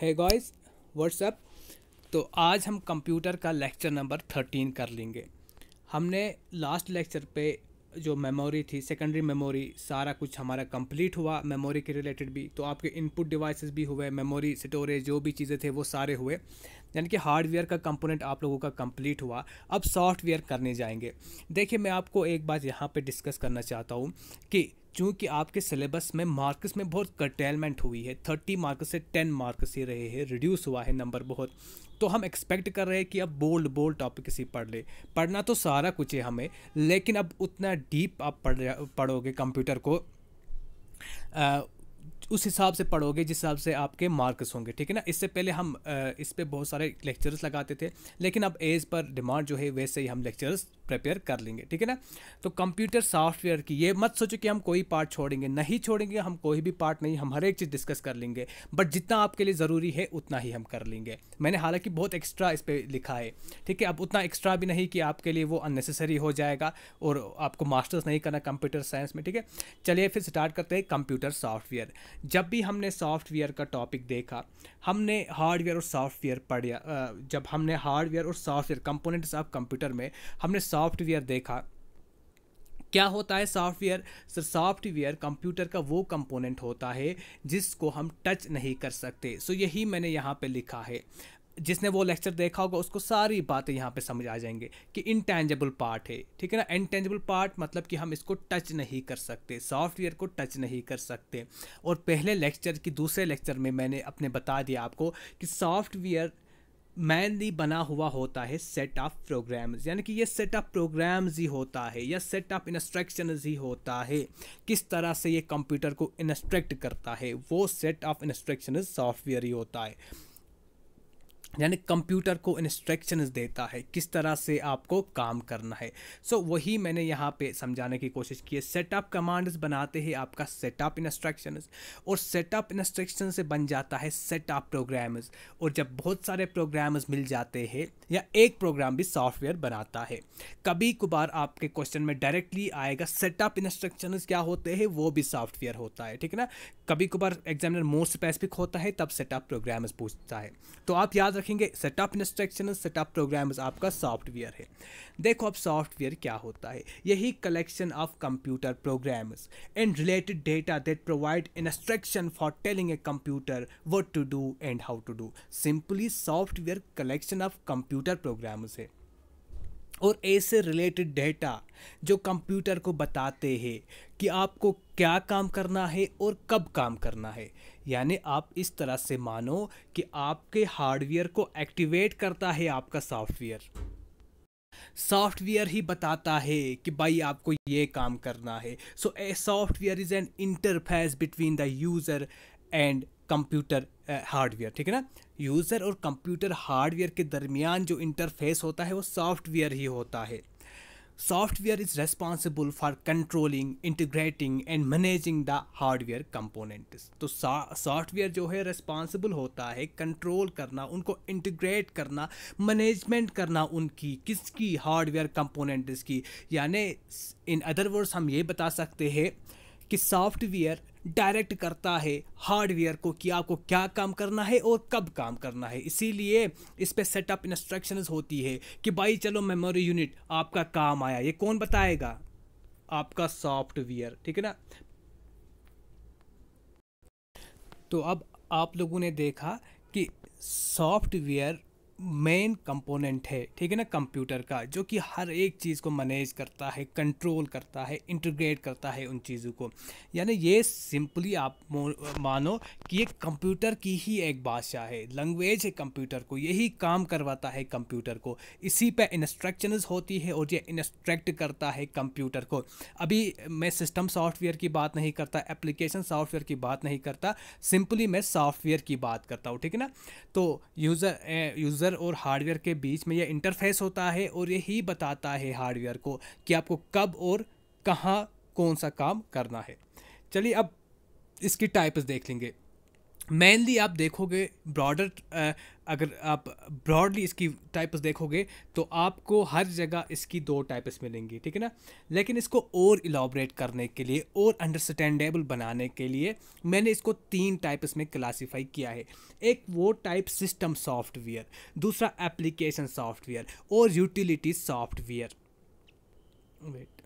है guys WhatsApp तो आज हम कंप्यूटर का लेक्चर नंबर थर्टीन कर लेंगे हमने लास्ट लेक्चर पे जो मेमोरी थी सेकेंडरी मेमोरी सारा कुछ हमारा कंप्लीट हुआ मेमोरी के रिलेटेड भी तो आपके इनपुट डिवाइसेस भी हुए मेमोरी स्टोरेज जो भी चीज़ें थे वो सारे हुए यानी कि हार्डवेयर का कंपोनेंट आप लोगों का कंप्लीट हुआ अब सॉफ्टवेयर करने जाएंगे देखिए मैं आपको एक बात यहाँ पे डिस्कस करना चाहता हूँ कि चूँकि आपके सिलेबस में मार्क्स में बहुत कटेलमेंट हुई है थर्टी मार्क्स से टेन मार्क्स ही रहे हैं रिड्यूस हुआ है नंबर बहुत तो हम एक्सपेक्ट कर रहे हैं कि अब बोल्ड बोल्ड टॉपिक किसी पढ़ ले पढ़ना तो सारा कुछ है हमें लेकिन अब उतना डीप आप पढ़ पढ़ोगे कंप्यूटर को आ, उस हिसाब से पढ़ोगे जिस हिसाब से आपके मार्क्स होंगे ठीक है ना इससे पहले हम इस पर बहुत सारे लेक्चर्स लगाते थे लेकिन अब एज पर डिमांड जो है वैसे ही हम लेक्चर्स प्रिपेयर कर लेंगे ठीक है ना तो कंप्यूटर सॉफ्टवेयर की ये मत सोचो कि हम कोई पार्ट छोड़ेंगे नहीं छोड़ेंगे हम कोई भी पार्ट नहीं हम हर एक चीज़ डिस्कस कर लेंगे बट जितना आपके लिए ज़रूरी है उतना ही हम कर लेंगे मैंने हालांकि बहुत एक्स्ट्रा इस पर लिखा है ठीक है अब उतना एक्स्ट्रा भी नहीं कि आपके लिए वो अननेसेसरी हो जाएगा और आपको मास्टर्स नहीं करना कंप्यूटर साइंस में ठीक है चलिए फिर स्टार्ट करते हैं कंप्यूटर सॉफ्टवेयर जब भी हमने सॉफ्टवेयर का टॉपिक देखा हमने हार्डवेयर और सॉफ्टवेयर पढ़िया जब हमने हार्डवेयर और सॉफ्टवेयर कंपोनेंट्स ऑफ कंप्यूटर में हमने सॉफ्टवेयर देखा क्या होता है सॉफ्टवेयर सर सॉफ्टवेयर कंप्यूटर का वो कंपोनेंट होता है जिसको हम टच नहीं कर सकते सो so, यही मैंने यहाँ पे लिखा है जिसने वो लेक्चर देखा होगा उसको सारी बातें यहाँ पे समझ आ जाएंगे कि इनटेंजेबल पार्ट है ठीक है ना इनटेंजेबल पार्ट मतलब कि हम इसको टच नहीं कर सकते सॉफ्टवेयर को टच नहीं कर सकते और पहले लेक्चर की दूसरे लेक्चर में मैंने अपने बता दिया आपको कि सॉफ्टवेयर मैनली बना हुआ होता है सेट ऑफ प्रोग्राम्स यानी कि ये सेट ऑफ प्रोग्राम्स ही होता है या सेट ऑफ इंस्ट्रक्शन ही होता है किस तरह से ये कंप्यूटर को इंस्ट्रक्ट करता है वो सेट ऑफ इंस्ट्रक्शन सॉफ्टवेयर ही होता है यानी कंप्यूटर को इंस्ट्रक्शंस देता है किस तरह से आपको काम करना है सो so, वही मैंने यहाँ पे समझाने की कोशिश की है सेटअप कमांड्स बनाते हैं आपका सेटअप इंस्ट्रक्शंस और सेटअप इंस्ट्रक्शन से बन जाता है सेटअप प्रोग्राम्स और जब बहुत सारे प्रोग्राम्स मिल जाते हैं या एक प्रोग्राम भी सॉफ्टवेयर बनाता है कभी कभार आपके क्वेश्चन में डायरेक्टली आएगा सेटअप इंस्ट्रक्शन क्या होते हैं वो भी सॉफ्टवेयर होता है ठीक है ना कभी कभार एग्जामिनर मोर स्पेसिफिक होता है तब सेटअप प्रोग्राम्स पूछता है तो आप याद रखेंगे सेटअप इंस्ट्रक्शन सेटअप प्रोग्राम आपका सॉफ्टवेयर है देखो अब सॉफ्टवेयर क्या होता है यही collection of computer programs and related data that provide instruction for telling a computer what to do and how to do simply software collection of computer programs है और ऐसे रिलेटेड डेटा जो कंप्यूटर को बताते हैं कि आपको क्या काम करना है और कब काम करना है यानी आप इस तरह से मानो कि आपके हार्डवेयर को एक्टिवेट करता है आपका सॉफ्टवेयर सॉफ्टवेयर ही बताता है कि भाई आपको ये काम करना है so a software is an interface between the user and computer hardware ठीक है ना यूज़र और कंप्यूटर हार्डवेयर के दरमियान जो इंटरफेस होता है वो सॉफ्टवेयर ही होता है software is responsible for controlling integrating and managing the hardware components तो सॉफ्टवेयर जो है रेस्पॉन्सिबल होता है कंट्रोल करना उनको इंटीग्रेट करना मैनेजमेंट करना उनकी किसकी हार्डवेयर कंपोनेंट्स की यानी इन अदर वर्ड्स हम ये बता सकते हैं कि सॉफ्टवेयर डायरेक्ट करता है हार्डवेयर को कि आपको क्या काम करना है और कब काम करना है इसीलिए इस पर सेटअप इंस्ट्रक्शन होती है कि भाई चलो मेमोरी यूनिट आपका काम आया ये कौन बताएगा आपका सॉफ्टवेयर ठीक है ना तो अब आप लोगों ने देखा कि सॉफ्टवेयर मेन कंपोनेंट है ठीक है ना कंप्यूटर का जो कि हर एक चीज़ को मैनेज करता है कंट्रोल करता है इंटीग्रेट करता है उन चीज़ों को यानी ये सिंपली आप मानो कि ये कंप्यूटर की ही एक भाषा है लैंग्वेज है कंप्यूटर को यही काम करवाता है कंप्यूटर को इसी पे इंस्ट्रक्शन होती है और ये इंस्ट्रक्ट करता है कंप्यूटर को अभी मैं सिस्टम सॉफ्टवेयर की बात नहीं करता एप्लीकेशन सॉफ्टवेयर की बात नहीं करता सिंपली मैं सॉफ्टवेयर की बात करता हूँ ठीक है ना तो यूज़र यूज़र यूज़र और हार्डवेयर के बीच में यह इंटरफेस होता है और यही बताता है हार्डवेयर को कि आपको कब और कहाँ कौन सा काम करना है चलिए अब इसकी टाइप्स देख लेंगे मेनली आप देखोगे ब्रॉडर अगर आप ब्रॉडली इसकी टाइप्स देखोगे तो आपको हर जगह इसकी दो टाइप्स मिलेंगी ठीक है ना लेकिन इसको और इलाबरेट करने के लिए और अंडरस्टैंडेबल बनाने के लिए मैंने इसको तीन टाइप्स में क्लासीफाई किया है एक वो टाइप सिस्टम सॉफ्टवेयर दूसरा एप्लीकेशन सॉफ्टवेयर और यूटिलिटी सॉफ्टवेयर वेट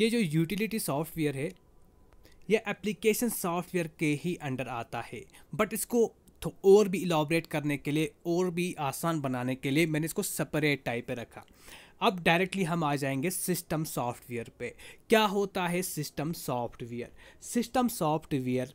ये जो यूटिलिटी सॉफ्टवेयर है यह एप्लीकेशन सॉफ्टवेयर के ही अंडर आता है बट इसको तो और भी इलाबरेट करने के लिए और भी आसान बनाने के लिए मैंने इसको सेपरेट टाइप पे रखा अब डायरेक्टली हम आ जाएंगे सिस्टम सॉफ्टवेयर पे क्या होता है सिस्टम सॉफ्टवेयर सिस्टम सॉफ्टवेयर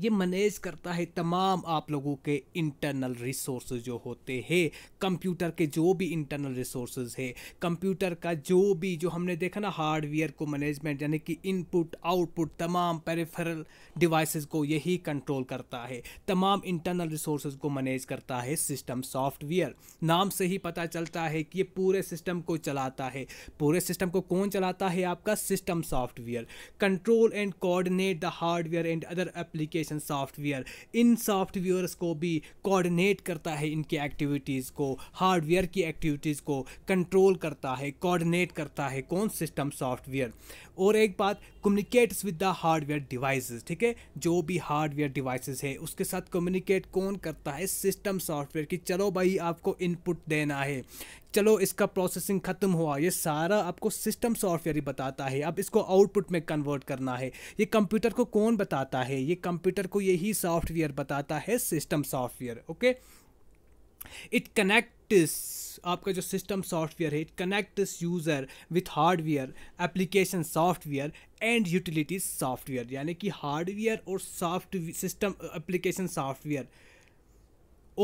ये मैनेज करता है तमाम आप लोगों के इंटरनल रिसोर्स जो होते हैं कंप्यूटर के जो भी इंटरनल रिसोर्स है कंप्यूटर का जो भी जो हमने देखा ना हार्डवेयर को मैनेजमेंट यानी कि इनपुट आउटपुट तमाम पेरिफेरल डिवाइसेस को यही कंट्रोल करता है तमाम इंटरनल रिसोर्स को मैनेज करता है सिस्टम सॉफ्टवेयर नाम से ही पता चलता है कि ये पूरे सिस्टम को चलाता है पूरे सिस्टम को कौन चलाता है आपका system software control and coordinate the hardware and other application education software इन सॉफ्टवेयर्स को भी कोऑर्डिनेट करता है इनकी एक्टिविटीज़ को हार्डवेयर की एक्टिविटीज़ को कंट्रोल करता है कोऑर्डिनेट करता है कौन सिस्टम सॉफ्टवेयर और एक बात communicates with the hardware devices ठीक है जो भी हार्डवेयर डिवाइसेस है उसके साथ कम्युनिकेट कौन करता है सिस्टम सॉफ्टवेयर की चलो भाई आपको इनपुट देना है चलो इसका प्रोसेसिंग ख़त्म हुआ ये सारा आपको सिस्टम सॉफ्टवेयर ही बताता है अब इसको आउटपुट में कन्वर्ट करना है ये कंप्यूटर को कौन बताता है ये कंप्यूटर को यही सॉफ्टवेयर बताता है system software okay it connect connects आपका जो सिस्टम सॉफ्टवेयर है it connects user with hardware application software and utilities software यानी कि हार्डवेयर और सॉफ्ट सिस्टम एप्लीकेशन सॉफ्टवेयर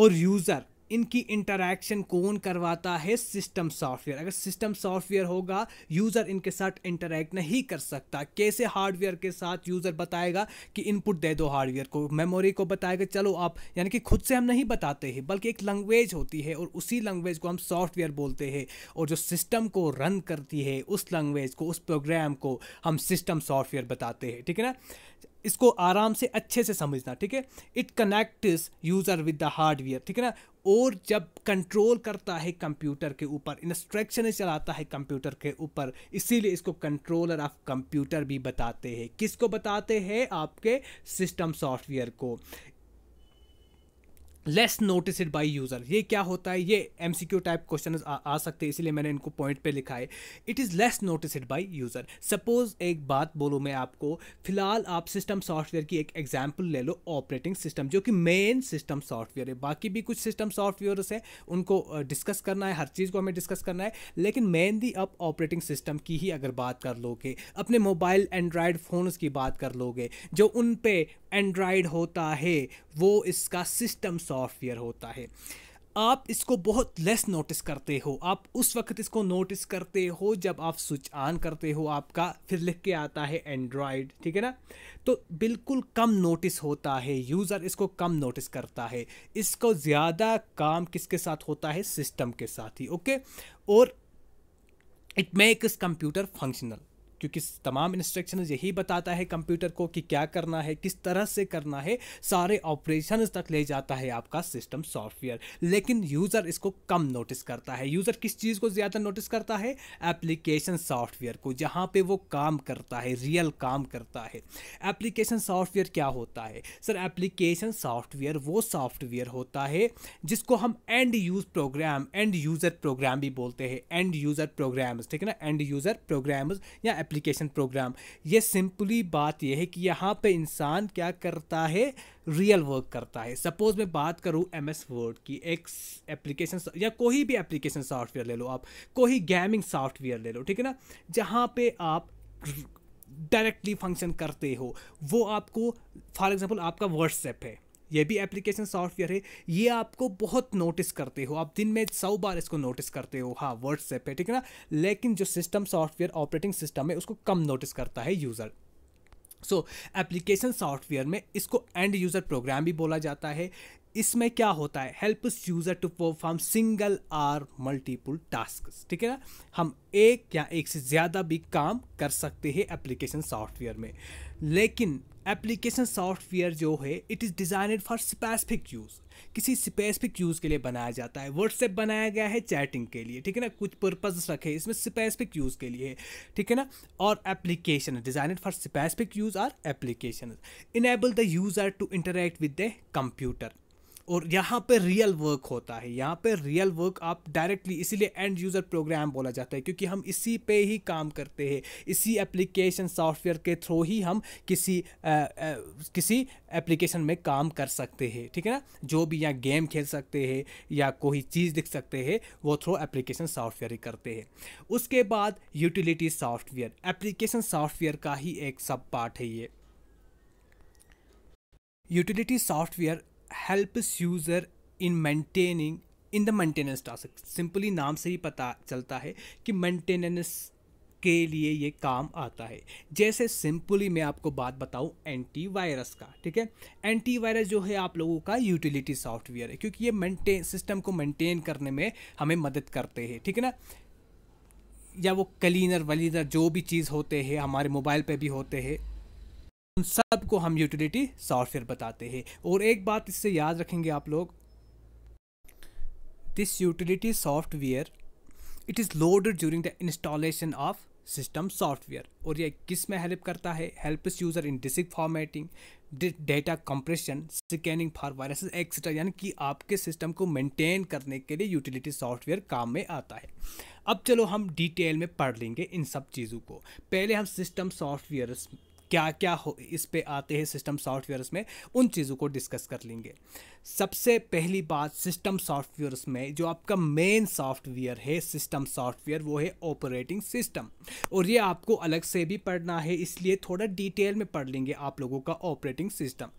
और यूज़र इनकी इंटरेक्शन कौन करवाता है सिस्टम सॉफ्टवेयर अगर सिस्टम सॉफ्टवेयर होगा यूज़र इनके साथ इंटरेक्ट नहीं कर सकता कैसे हार्डवेयर के साथ यूज़र बताएगा कि इनपुट दे दो हार्डवेयर को मेमोरी को बताएगा चलो आप यानी कि खुद से हम नहीं बताते हैं बल्कि एक लैंग्वेज होती है और उसी लैंग्वेज को हम सॉफ्टवेयर बोलते हैं और जो सिस्टम को रन करती है उस लैंग्वेज को उस प्रोग्राम को हम सिस्टम सॉफ्टवेयर बताते हैं ठीक है ना इसको आराम से अच्छे से समझना ठीक है it connects user with the hardware ठीक है ना और जब कंट्रोल करता है कंप्यूटर के ऊपर इंस्ट्रक्शन चलाता है कंप्यूटर के ऊपर इसीलिए इसको कंट्रोलर ऑफ कंप्यूटर भी बताते हैं किसको बताते हैं आपके सिस्टम सॉफ्टवेयर को लेस नोटिसड बाई यूज़र ये क्या होता है ये M C Q type question आ सकते हैं इसलिए मैंने इनको पॉइंट पर लिखा है it is less noticed by user suppose एक बात बोलूँ मैं आपको फिलहाल आप सिस्टम सॉफ्टवेयर की एक एग्जाम्पल ले लो ऑपरेटिंग सिस्टम जो कि मेन सिस्टम सॉफ्टवेयर है बाकी भी कुछ सिस्टम सॉफ्टवेयर्स हैं उनको डिस्कस करना है हर चीज़ को हमें डिस्कस करना है लेकिन मेनली आप ऑपरेटिंग सिस्टम की ही अगर बात कर लोगे अपने मोबाइल एंड्रॉयड फ़ोन्स की बात कर लोगे जो उन पर एंड्राइड होता है वो इसका सिस्टम सॉफ्टवेयर होता है आप इसको बहुत लेस नोटिस करते हो आप उस वक्त इसको नोटिस करते हो जब आप स्विच ऑन करते हो आपका फिर लिख के आता है एंड्रॉयड ठीक है ना तो बिल्कुल कम नोटिस होता है यूज़र इसको कम नोटिस करता है इसको ज़्यादा काम किसके साथ होता है सिस्टम के साथ ही ओके और इट मेक्स कंप्यूटर फंक्शनल क्योंकि तमाम इंस्ट्रक्शन यही बताता है कंप्यूटर को कि क्या करना है किस तरह से करना है सारे ऑपरेशन तक ले जाता है आपका सिस्टम सॉफ्टवेयर लेकिन यूज़र इसको कम नोटिस करता है यूज़र किस चीज़ को ज़्यादा नोटिस करता है एप्लीकेशन सॉफ्टवेयर को जहाँ पर वो काम करता है रियल काम करता है एप्लीकेशन सॉफ्टवेयर क्या होता है सर एप्लीकेशन सॉफ्टवेयर वो सॉफ्टवेयर होता है जिसको हम end use program end user program भी बोलते हैं एंड यूज़र प्रोग्राम्स ठीक है ना एंड यूज़र प्रोग्राम्स या एप्लीकेशन प्रोग्राम ये सिंपली बात यह है कि यहाँ पे इंसान क्या करता है रियल वर्क करता है सपोज़ मैं बात करूँ एम एस वर्ड की एक एप्लीकेशन या कोई भी एप्लीकेशन सॉफ्टवेयर ले लो आप कोई गेमिंग सॉफ्टवेयर ले लो ठीक है ना जहाँ पे आप डायरेक्टली फंक्शन करते हो वो आपको फॉर एग्ज़ाम्पल आपका व्हाट्सएप है ये भी एप्लीकेशन सॉफ्टवेयर है ये आपको बहुत नोटिस करते हो आप दिन में सौ बार इसको नोटिस करते हो हाँ व्हाट्सएप है ठीक है ना लेकिन जो सिस्टम सॉफ्टवेयर ऑपरेटिंग सिस्टम है उसको कम नोटिस करता है यूज़र सो एप्लीकेशन सॉफ्टवेयर में इसको एंड यूज़र प्रोग्राम भी बोला जाता है इसमें क्या होता है help user to perform single or multiple task ठीक है ना हम एक या एक से ज़्यादा भी काम कर सकते हैं एप्लीकेशन सॉफ्टवेयर में लेकिन एप्लीकेशन सॉफ्टवेयर जो है it is designed for specific use किसी स्पेसिफिक यूज़ के लिए बनाया जाता है व्हाट्सएप बनाया गया है चैटिंग के लिए ठीक है ना कुछ पर्पज रखे इसमें स्पेसिफिक यूज़ के लिए ठीक है ना और application designed for specific use are application enable the user to interact with the computer और यहाँ पे रियल वर्क होता है यहाँ पे रियल वर्क आप डायरेक्टली इसीलिए एंड यूज़र प्रोग्राम बोला जाता है क्योंकि हम इसी पे ही काम करते हैं इसी एप्लीकेशन सॉफ्टवेयर के थ्रू ही हम किसी आ, आ, किसी एप्लीकेशन में काम कर सकते हैं ठीक है ना जो भी यहाँ गेम खेल सकते हैं या कोई चीज़ लिख सकते हैं वो थ्रू एप्लीकेशन सॉफ्टवेयर ही करते हैं उसके बाद यूटिलिटी सॉफ्टवेयर एप्लीकेशन सॉफ्टवेयर का ही एक सब पार्ट है ये utility software helps user in maintaining in the maintenance task simply नाम से ही पता चलता है कि मैंटेनेंस के लिए ये काम आता है जैसे सिंपली मैं आपको बात बताऊं एंटीवायरस का ठीक है एंटीवायरस जो है आप लोगों का यूटिलिटी सॉफ्टवेयर है क्योंकि ये मेंटेन सिस्टम को मेंटेन करने में हमें मदद करते हैं ठीक है ना या वो क्लीनर वलीनर जो भी चीज़ होते हैं हमारे मोबाइल पे भी होते हैं उन सब को हम यूटिलिटी सॉफ्टवेयर बताते हैं और एक बात इससे याद रखेंगे आप लोग this utility software it is loaded during the installation of system software और यह किस में हेल्प करता है help user in disk formatting data compression scanning for viruses etcetera यानी कि आपके सिस्टम को मेंटेन करने के लिए यूटिलिटी सॉफ्टवेयर काम में आता है अब चलो हम डिटेल में पढ़ लेंगे इन सब चीज़ों को पहले हम सिस्टम सॉफ्टवेयर क्या क्या हो इस पे आते हैं सिस्टम सॉफ्टवेयर में उन चीज़ों को डिस्कस कर लेंगे सबसे पहली बात सिस्टम सॉफ्टवेयर में जो आपका मेन सॉफ्टवेयर है सिस्टम सॉफ्टवेयर वो है ऑपरेटिंग सिस्टम और ये आपको अलग से भी पढ़ना है इसलिए थोड़ा डिटेल में पढ़ लेंगे आप लोगों का ऑपरेटिंग सिस्टम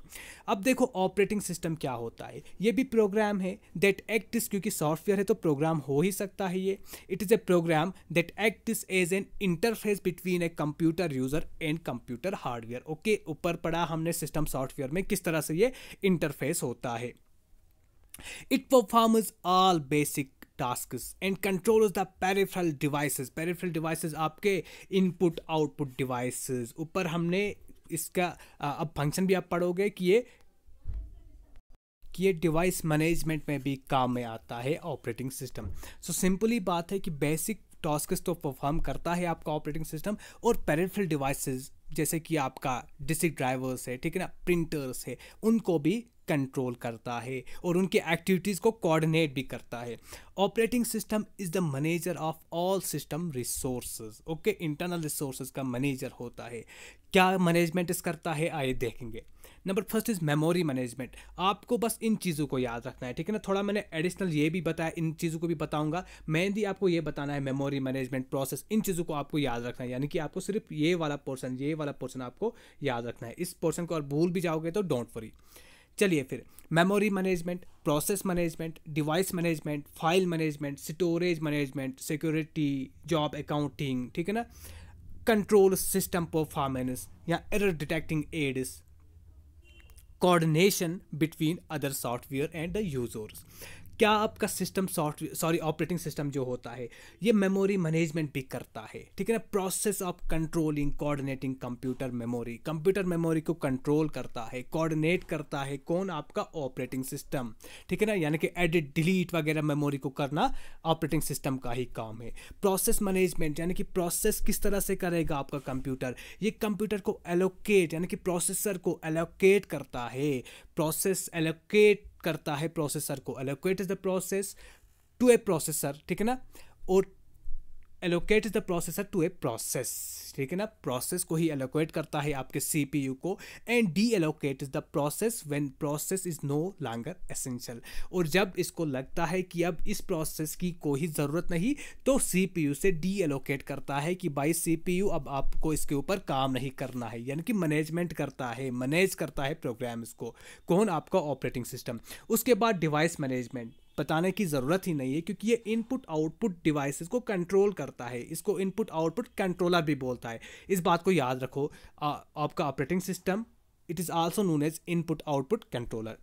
अब देखो ऑपरेटिंग सिस्टम क्या होता है ये भी प्रोग्राम है दैट एक्ट इस क्योंकि सॉफ्टवेयर है तो प्रोग्राम हो ही सकता है ये it is a program that act is as an interface between a computer user and computer hardware okay ऊपर पढ़ा हमने सिस्टम सॉफ्टवेयर में किस तरह से ये इंटरफेस होता है It performs all basic tasks and controls the peripheral devices peripheral devices आपके input output devices ऊपर हमने इसका अब function भी आप पढ़ोगे कि ये कि ये डिवाइस मैनेजमेंट में भी काम में आता है ऑपरेटिंग सिस्टम सो सिंपली बात है कि बेसिक टास्क तो परफॉर्म करता है आपका ऑपरेटिंग सिस्टम और पेरिफेरल डिवाइसेस जैसे कि आपका डिस्ट्रिक्ट ड्राइवर्स है ठीक है ना प्रिंटर्स है उनको भी कंट्रोल करता है और उनके एक्टिविटीज़ को कोऑर्डिनेट भी करता है operating system is the manager of all system resources okay internal resources का मैनेजर होता है क्या मैनेजमेंट इस करता है आइए देखेंगे number first is memory management आपको बस इन चीज़ों को याद रखना है ठीक है ना थोड़ा मैंने एडिशनल ये भी बताया इन चीज़ों को भी बताऊंगा मेहंदी आपको ये बताना है मेमोरी मैनेजमेंट प्रोसेस इन चीज़ों को आपको याद रखना है यानी कि आपको सिर्फ ये वाला पोर्सन ये वाला पोर्सन आपको याद रखना है इस पोर्सन को और भूल भी जाओगे तो डोंट वरी चलिए फिर memory management process management device management file management storage management security job accounting ठीक है ना कंट्रोल सिस्टम परफॉर्मेंस या error detecting aids coordination between other software and the users क्या आपका system software sorry operating system जो होता है ये मेमोरी मैनेजमेंट भी करता है ठीक है ना process of controlling coordinating computer memory computer memory को कंट्रोल करता है कोऑर्डिनेट करता है कौन आपका ऑपरेटिंग सिस्टम ठीक है ना यानी कि एडिट डिलीट वगैरह मेमोरी को करना ऑपरेटिंग सिस्टम का ही काम है प्रोसेस मैनेजमेंट यानी कि प्रोसेस किस तरह से करेगा आपका कंप्यूटर ये कंप्यूटर को एलोकेट यानी कि प्रोसेसर को एलोकेट करता है प्रोसेस एलोकेट करता है प्रोसेसर को allocate is the process to a processor ठीक है ना और allocate the processor to a process ठीक है ना प्रोसेस को ही एलोकेट करता है आपके सी को and deallocate is the process when process is no longer essential और जब इसको लगता है कि अब इस प्रोसेस की कोई ज़रूरत नहीं तो सी से डी एलोकेट करता है कि बाई सी अब आपको इसके ऊपर काम नहीं करना है यानी कि मैनेजमेंट करता है मैनेज करता है प्रोग्राम्स को कौन आपका ऑपरेटिंग सिस्टम उसके बाद डिवाइस मैनेजमेंट बताने की ज़रूरत ही नहीं है क्योंकि ये इनपुट आउटपुट डिवाइसेस को कंट्रोल करता है इसको इनपुट आउटपुट कंट्रोलर भी बोलता है इस बात को याद रखो आ, आपका operating system it is also known as input output controller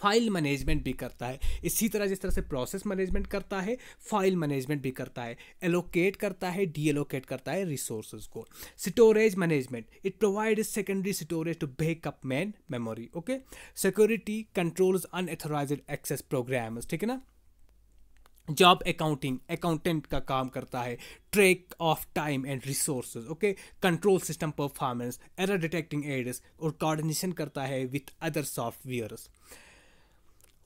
file management भी करता है इसी तरह जिस तरह से प्रोसेस मैनेजमेंट करता है फाइल मैनेजमेंट भी करता है एलोकेट करता है डी एलोकेट करता है रिसोर्स को storage management it provide secondary storage to back up main memory okay security controls unauthorize access program ठीक है ना जॉब अकाउंटिंग अकाउंटेंट का काम करता है track of time and resource okay control system performance error detecting aids और coordination करता है विथ अदर सॉफ्टवेयर्स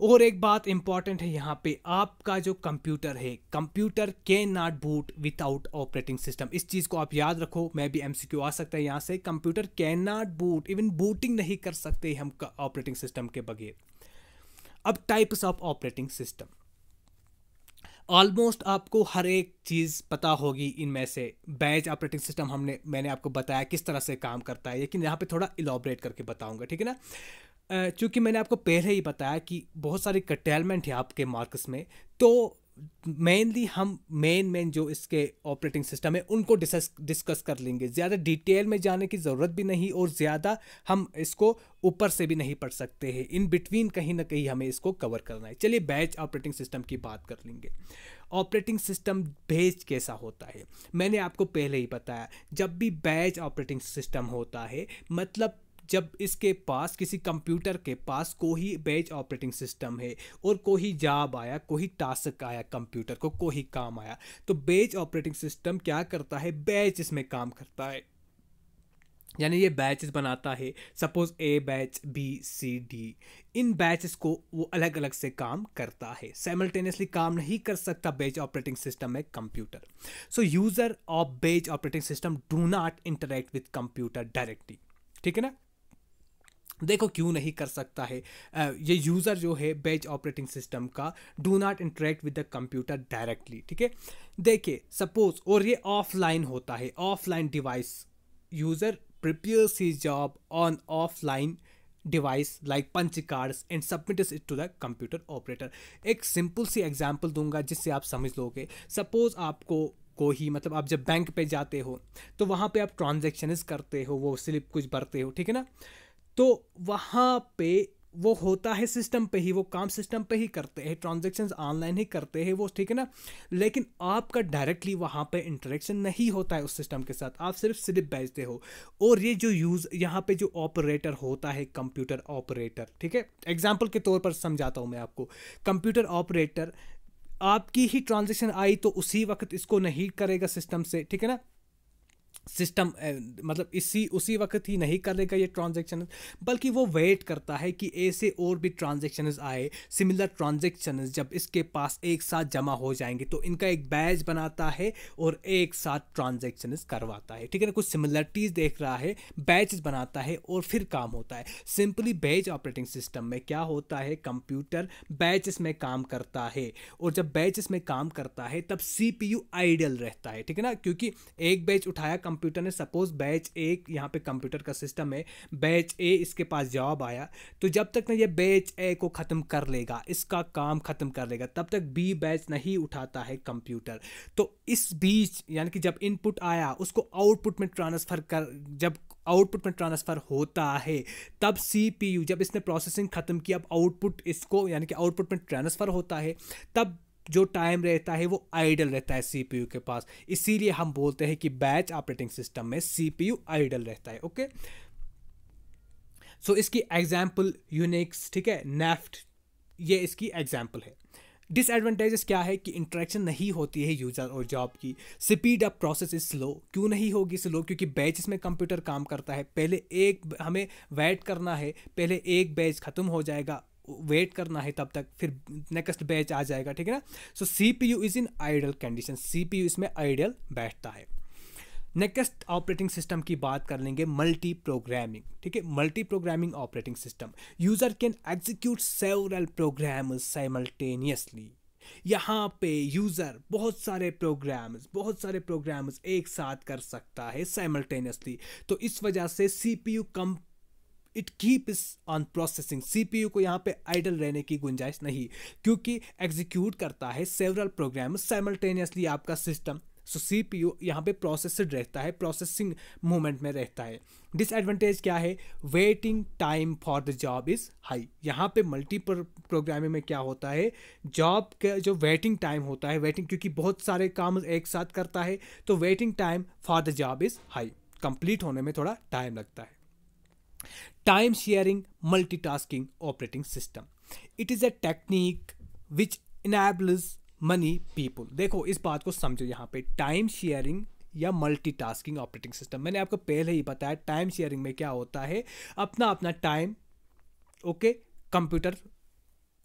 और एक बात इंपॉर्टेंट है यहाँ पे आपका जो कंप्यूटर है computer can not boot without operating system इस चीज़ को आप याद रखो मैं भी एमसीक्यू आ सकता है यहाँ से computer can not boot even booting नहीं कर सकते हम ऑपरेटिंग सिस्टम के बगैर अब types of operating system almost आपको हर एक चीज़ पता होगी इनमें से बैच ऑपरेटिंग सिस्टम हमने मैंने आपको बताया किस तरह से काम करता है लेकिन यहाँ पे थोड़ा इलाबरेट करके बताऊंगा ठीक है ना चूँकि मैंने आपको पहले ही बताया कि बहुत सारे कटेलमेंट है आपके मार्क्स में तो मेनली हम मेन मेन जो इसके ऑपरेटिंग सिस्टम है उनको डिसस डिस्कस कर लेंगे ज़्यादा डिटेल में जाने की ज़रूरत भी नहीं और ज़्यादा हम इसको ऊपर से भी नहीं पढ़ सकते हैं इन बिटवीन कहीं ना कहीं हमें इसको कवर करना है चलिए बैच ऑपरेटिंग सिस्टम की बात कर लेंगे ऑपरेटिंग सिस्टम बैच कैसा होता है मैंने आपको पहले ही बताया जब भी बैच ऑपरेटिंग सिस्टम होता है मतलब जब इसके पास किसी कंप्यूटर के पास कोई बैच ऑपरेटिंग सिस्टम है और कोई जाब आया कोई टास्क आया कंप्यूटर को कोई काम आया तो बैच ऑपरेटिंग सिस्टम क्या करता है बैच इसमें काम करता है यानी ये बैचेस बनाता है suppose a batch B C D इन बैचेस को वो अलग अलग से काम करता है साइमल्टेनियसली काम नहीं कर सकता बैच ऑपरेटिंग सिस्टम है computer so user of batch operating system do not interact with computer directly ठीक है ना देखो क्यों नहीं कर सकता है ये यूज़र जो है बेच ऑपरेटिंग सिस्टम का do not interact with the computer directly ठीक है देखिए सपोज और ये ऑफलाइन होता है offline device user prepares his job on offline device like punch cards and submit it to the computer operator एक simple सी एग्जाम्पल दूंगा जिससे आप समझ लोगे सपोज आपको को ही मतलब आप जब बैंक पे जाते हो तो वहाँ पे आप ट्रांजेक्शनस करते हो वो स्लिप कुछ भरते हो ठीक है ना तो वहाँ पे वो होता है सिस्टम पे ही वो काम सिस्टम पे ही करते हैं ट्रांजेक्शन ऑनलाइन ही करते हैं वो ठीक है ना लेकिन आपका डायरेक्टली वहाँ पे इंटरेक्शन नहीं होता है उस सिस्टम के साथ आप सिर्फ स्लिप भेजते हो और ये जो यूज़ यहाँ पे जो ऑपरेटर होता है कंप्यूटर ऑपरेटर ठीक है एग्जाम्पल के तौर पर समझाता हूँ मैं आपको कंप्यूटर ऑपरेटर आपकी ही ट्रांजेक्शन आई तो उसी वक्त इसको नहीं करेगा सिस्टम से ठीक है ना सिस्टम मतलब इसी उसी वक्त ही नहीं करेगा ये ट्रांजेक्शन बल्कि वो वेट करता है कि ऐसे और भी ट्रांजेक्शन आए सिमिलर ट्रांजेक्शन जब इसके पास एक साथ जमा हो जाएंगे तो इनका एक बैच बनाता है और एक साथ ट्रांजेक्शन करवाता है ठीक है ना कुछ सिमिलरिटीज़ देख रहा है बैच बनाता है और फिर काम होता है सिंपली बैच ऑपरेटिंग सिस्टम में क्या होता है कंप्यूटर बैच में काम करता है और जब बैच में काम करता है तब सी आइडल रहता है ठीक है ना क्योंकि एक बैच उठाया कंप्यूटर ने सपोज बैच ए यहाँ पे कंप्यूटर का सिस्टम है बैच ए इसके पास जॉब आया तो जब तक ना ये बैच ए को ख़त्म कर लेगा इसका काम ख़त्म कर लेगा तब तक बी बैच नहीं उठाता है कंप्यूटर तो इस बीच यानी कि जब इनपुट आया उसको आउटपुट में ट्रांसफ़र कर जब आउटपुट में ट्रांसफ़र होता है तब सी जब इसने प्रोसेसिंग ख़त्म की अब आउटपुट इसको यानी कि आउटपुट में ट्रांसफ़र होता है तब जो टाइम रहता है वो आइडल रहता है सीपीयू के पास इसीलिए हम बोलते हैं कि बैच ऑपरेटिंग सिस्टम में सीपीयू आइडल रहता है ओके सो so, इसकी एग्जाम्पल यूनिक्स ठीक है नेफ्ट ये इसकी एग्जाम्पल है डिसएडवांटेजेस क्या है कि इंट्रैक्शन नहीं होती है यूज़र और जॉब की speed up process is slow क्यों नहीं होगी स्लो क्योंकि बैच में कंप्यूटर काम करता है पहले एक हमें वेट करना है पहले एक बैच ख़त्म हो जाएगा वेट करना है तब तक फिर नेक्स्ट बैच आ जाएगा ठीक है ना so C P U is in ideal condition C P U इसमें आइडियल बैठता है नेक्स्ट ऑपरेटिंग सिस्टम की बात कर लेंगे मल्टी प्रोग्रामिंग ठीक है multi multiprogramming operating system user can execute several program simultaneously यहाँ पे यूज़र बहुत सारे प्रोग्राम्स बहुत सारे प्रोग्राम्स एक साथ कर सकता है साइमल्टेनियसली तो इस वजह से C P U come it keep is on processing सी को यहाँ पे आइडल रहने की गुंजाइश नहीं क्योंकि एग्जीक्यूट करता है सेवरल प्रोग्राम साइमल्टेनियसली आपका system so C P U यहाँ पर प्रोसेसड रहता है प्रोसेसिंग मोमेंट में रहता है डिसएडवांटेज क्या है waiting time for the job is high यहाँ पे मल्टीपल प्रोग्रामिंग में क्या होता है जॉब का जो वेटिंग टाइम होता है वेटिंग क्योंकि बहुत सारे काम एक साथ करता है तो waiting time for the job is high complete होने में थोड़ा टाइम लगता है sharing multi tasking operating system it is a technique which enables many people देखो इस बात को समझो यहाँ पे टाइम शेयरिंग या मल्टीटास्किंग ऑपरेटिंग सिस्टम मैंने आपको पहले ही बताया टाइम शेयरिंग में क्या होता है अपना अपना टाइम ओके कंप्यूटर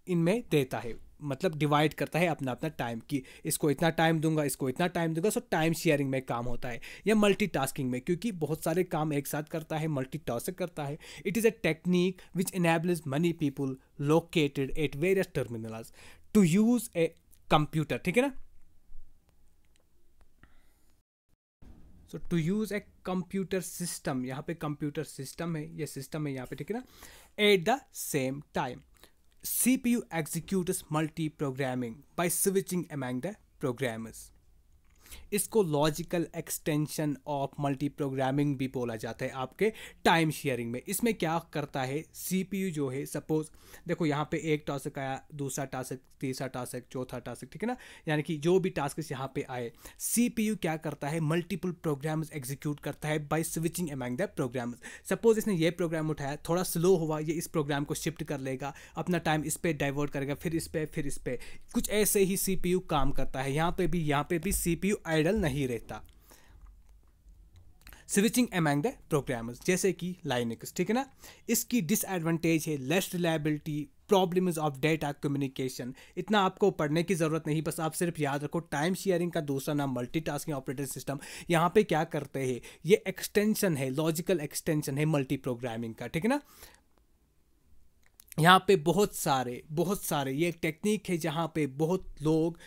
इनमें देता है मतलब डिवाइड करता है अपना अपना टाइम कि इसको इतना टाइम दूंगा इसको इतना टाइम दूंगा सो टाइम शेयरिंग में काम होता है या मल्टीटास्किंग में क्योंकि बहुत सारे काम एक साथ करता है मल्टीटास्क करता है it is a technique which enables many people located at various terminals to use a computer ठीक है ना so to use a computer system यहाँ पे कंप्यूटर सिस्टम है ये सिस्टम है यहाँ पे ठीक है ना at the same time CPU executes multi-programming by switching among the programmers. इसको logical extension of multi programming भी बोला जाता है आपके टाइम शेयरिंग में इसमें क्या करता है सी जो है सपोज देखो यहाँ पे एक टास्क आया दूसरा टास्क तीसरा टास्क चौथा टास्क ठीक है ना यानी कि जो भी टास्क यहाँ पे आए सी क्या करता है मल्टीपल प्रोग्राम्स एग्जीक्यूट करता है by switching among the program suppose इसने ये प्रोग्राम उठाया थोड़ा स्लो हुआ ये इस प्रोग्राम को शिफ्ट कर लेगा अपना टाइम इस पर डाइवर्ट करेगा फिर इस पर फिर इस पर कुछ ऐसे ही सी काम करता है यहाँ पर भी यहाँ पर भी सी आइडल नहीं रहता स्विचिंग एमंग द प्रोग्रामर्स जैसे कि लाइनिक्स ठीक है ना इसकी डिसएडवांटेज है less reliability problems of data communication इतना आपको पढ़ने की ज़रूरत नहीं बस आप सिर्फ याद रखो टाइम शेयरिंग का दूसरा नाम टास्किंग ऑपरेटिंग सिस्टम यहाँ पे क्या करते हैं ये एक्सटेंशन है लॉजिकल एक्सटेंशन है मल्टी प्रोग्रामिंग का ठीक है ना यहाँ पे बहुत सारे बहुत सारे ये एक टेक्निक है जहाँ पे बहुत लोग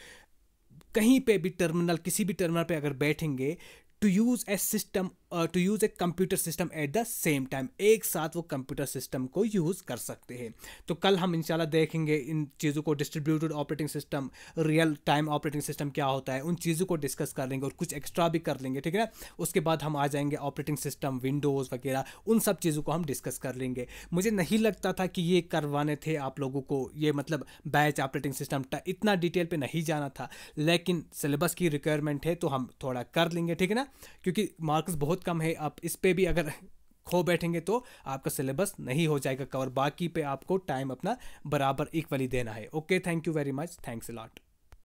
कहीं पे भी टर्मिनल किसी भी टर्मिनल पे अगर बैठेंगे to use a system to use a computer system at the same time एक साथ वो कंप्यूटर सिस्टम को यूज़ कर सकते हैं तो कल हम इंशाल्लाह देखेंगे इन चीज़ों को distributed operating system real time operating system क्या होता है उन चीज़ों को डिस्कस कर लेंगे और कुछ एक्स्ट्रा भी कर लेंगे ठीक है ना उसके बाद हम आ जाएंगे ऑपरेटिंग सिस्टम विंडोज़ वगैरह उन सब चीज़ों को हम डिस्कस कर लेंगे मुझे नहीं लगता था कि ये करवाने थे आप लोगों को ये मतलब बैच ऑपरेटिंग सिस्टम इतना डिटेल पर नहीं जाना था लेकिन सिलेबस की रिक्वायरमेंट है तो हम थोड़ा कर लेंगे ठीक है ना क्योंकि मार्क्स बहुत कम है आप इस पर भी अगर खो बैठेंगे तो आपका सिलेबस नहीं हो जाएगा कवर बाकी पे आपको टाइम अपना बराबर इक्वली देना है okay thank you very much thanks lot